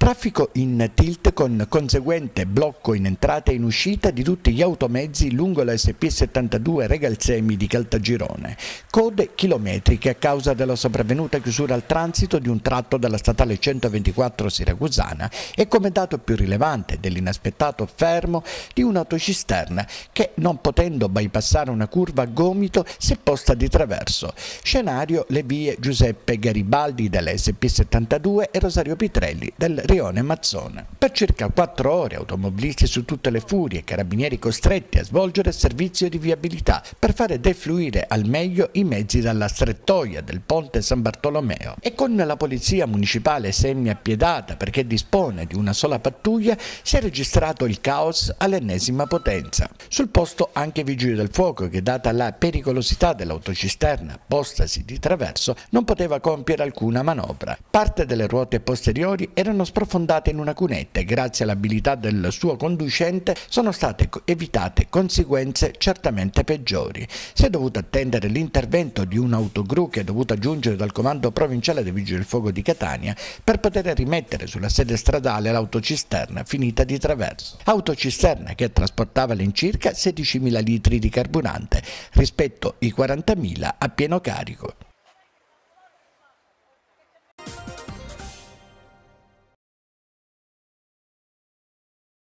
Traffico in tilt con conseguente blocco in entrata e in uscita di tutti gli automezzi lungo la SP72 Regalzemi di Caltagirone. Code chilometriche a causa della sopravvenuta chiusura al transito di un tratto della statale 124 siracusana e come dato più rilevante dell'inaspettato fermo di un'autocisterna che non potendo bypassare una curva a gomito si è posta di traverso. Scenario le vie Giuseppe Garibaldi della SP72 e Rosario Pitrelli del Rio Leone Mazzone. Per circa quattro ore automobilisti su tutte le furie, carabinieri costretti a svolgere servizio di viabilità per fare defluire al meglio i mezzi dalla strettoia del ponte San Bartolomeo. E con la polizia municipale semi-appiedata perché dispone di una sola pattuglia, si è registrato il caos all'ennesima potenza. Sul posto anche i vigili del fuoco che data la pericolosità dell'autocisterna postasi di traverso non poteva compiere alcuna manovra. Parte delle ruote posteriori erano spostate sprofondate in una cunetta e grazie all'abilità del suo conducente sono state evitate conseguenze certamente peggiori. Si è dovuto attendere l'intervento di un autogru che è dovuto giungere dal comando provinciale dei Vigili del Fuoco di Catania per poter rimettere sulla sede stradale l'autocisterna finita di traverso. Autocisterna che trasportava all'incirca 16.000 litri di carburante rispetto ai 40.000 a pieno carico.